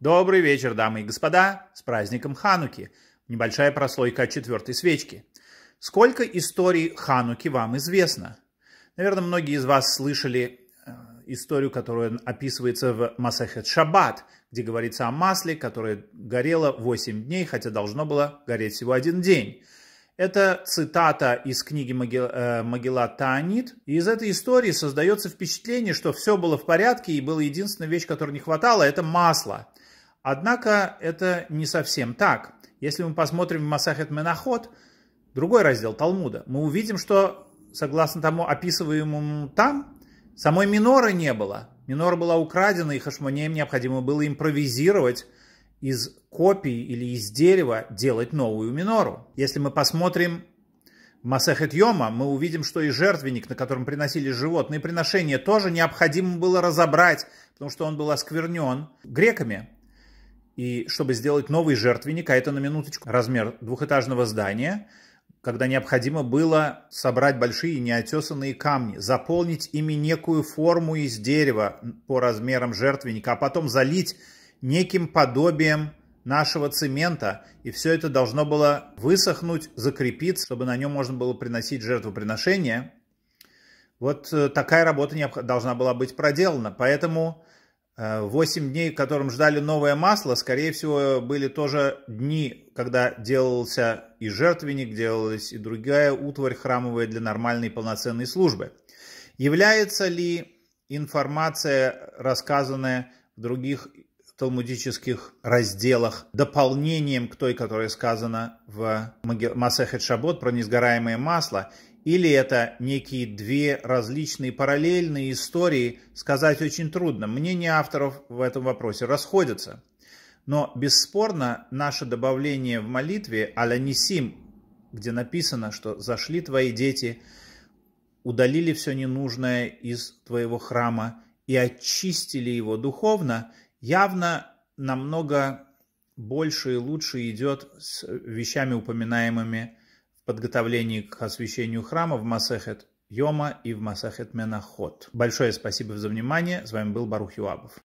Добрый вечер, дамы и господа, с праздником Хануки. Небольшая прослойка от четвертой свечки. Сколько историй Хануки вам известно? Наверное, многие из вас слышали э, историю, которая описывается в Масахет Шаббат, где говорится о масле, которое горело 8 дней, хотя должно было гореть всего один день. Это цитата из книги Могила э, Таанит. И из этой истории создается впечатление, что все было в порядке, и была единственная вещь, которой не хватало, это масло. Однако это не совсем так. Если мы посмотрим в Масахет Менахот, другой раздел Талмуда, мы увидим, что, согласно тому описываемому там, самой миноры не было. Минора была украдена, и хашмонеям необходимо было импровизировать из копии или из дерева делать новую минору. Если мы посмотрим в Масехет Йома, мы увидим, что и жертвенник, на котором приносили животные приношения, тоже необходимо было разобрать, потому что он был осквернен греками. И чтобы сделать новый жертвенник, а это на минуточку размер двухэтажного здания, когда необходимо было собрать большие неотесанные камни, заполнить ими некую форму из дерева по размерам жертвенника, а потом залить неким подобием нашего цемента, и все это должно было высохнуть, закрепиться, чтобы на нем можно было приносить жертвоприношение. Вот э, такая работа должна была быть проделана. Поэтому 8 э, дней, которым ждали новое масло, скорее всего, были тоже дни, когда делался и жертвенник, делалась и другая утварь храмовая для нормальной полноценной службы. Является ли информация, рассказанная в других талмудических разделах дополнением к той, которая сказана в Масахет Шабот про несгораемое масло, или это некие две различные параллельные истории, сказать очень трудно. Мнения авторов в этом вопросе расходятся. Но бесспорно наше добавление в молитве «Аля Нисим», где написано, что «зашли твои дети», удалили все ненужное из твоего храма и очистили его духовно, явно намного больше и лучше идет с вещами, упоминаемыми подготовлении к освящению храма в Масехет Йома и в Масахет Менахот. Большое спасибо за внимание. С вами был Барух Юабов.